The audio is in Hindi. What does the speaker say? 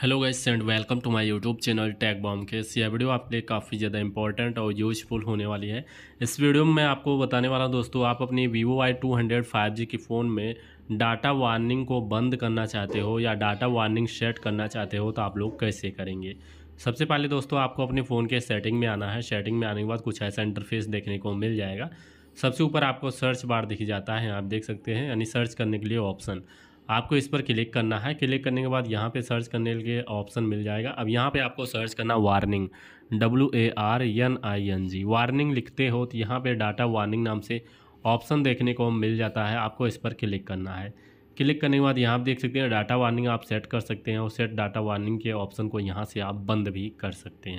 hello guys and welcome to my YouTube channel tag bomb के यह वीडियो आपके लिए काफ़ी ज़्यादा इंपॉर्टेंट और यूजफुल होने वाली है इस वीडियो में मैं आपको बताने वाला हूँ दोस्तों आप अपनी Vivo Y two hundred five G की फ़ोन में डाटा वार्निंग को बंद करना चाहते हो या डाटा वार्निंग सेट करना चाहते हो तो आप लोग कैसे करेंगे सबसे पहले दोस्तों आपको अपने फ़ोन के सेटिंग में आना है सेटिंग में आने के बाद कुछ ऐसा इंटरफेस देखने को मिल जाएगा सबसे ऊपर आपको सर्च बार दिख जाता है आप देख सकते हैं यानी सर्च करने के लिए ऑप्शन आपको इस पर क्लिक करना है क्लिक करने के बाद यहाँ पे सर्च करने के ऑप्शन मिल जाएगा अब यहाँ पे आपको सर्च करना warning W A R N I N G warning लिखते हो तो यहाँ पे डाटा वार्निंग नाम से ऑप्शन देखने को मिल जाता है आपको इस पर क्लिक करना है क्लिक करने के बाद यहाँ आप देख सकते हैं डाटा वार्निंग आप सेट कर सकते हैं और सेट डाटा वार्निंग के ऑप्शन को यहाँ से आप बंद भी कर सकते हैं